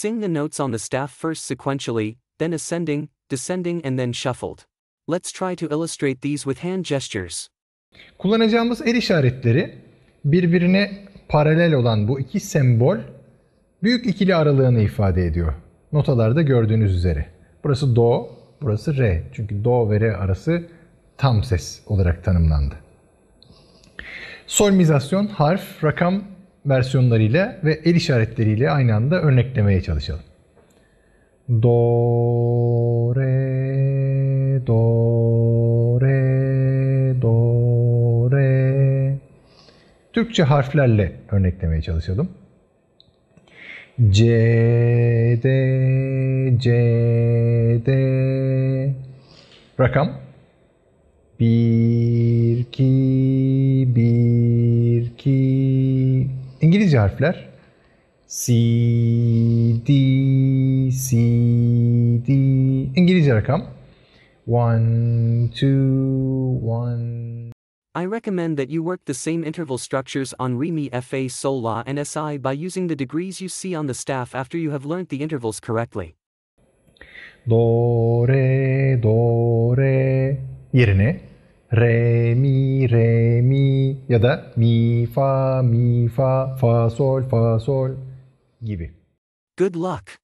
Sing the notes on the staff first sequentially, then ascending, descending and then shuffled. Let's try to illustrate these with hand gestures. Kullanacağımız el işaretleri birbirine paralel olan bu iki sembol büyük ikili aralığını ifade ediyor. Notalarda gördüğünüz üzere. Burası do, burası re. Çünkü do ve re arası tam ses olarak tanımlandı. Solmizasyon harf, rakam versiyonlarıyla ve el işaretleriyle aynı anda örneklemeye çalışalım. Do, re, do, re, do, re. Türkçe harflerle örneklemeye çalışalım. C, D, C, D. Rakam 1, 2, İngilizce harfler C, D, C, D. İngilizce rakam. One, two, one. I recommend that you work the same interval structures on Re, Mi, Fa, Sol, La and Si by using the degrees you see on the staff after you have learnt the intervals correctly. Do, Re, Do, Re yerine Re, Mi, Re, ya da mi, fa, mi, fa, fa, sol, fa, sol gibi. Good luck.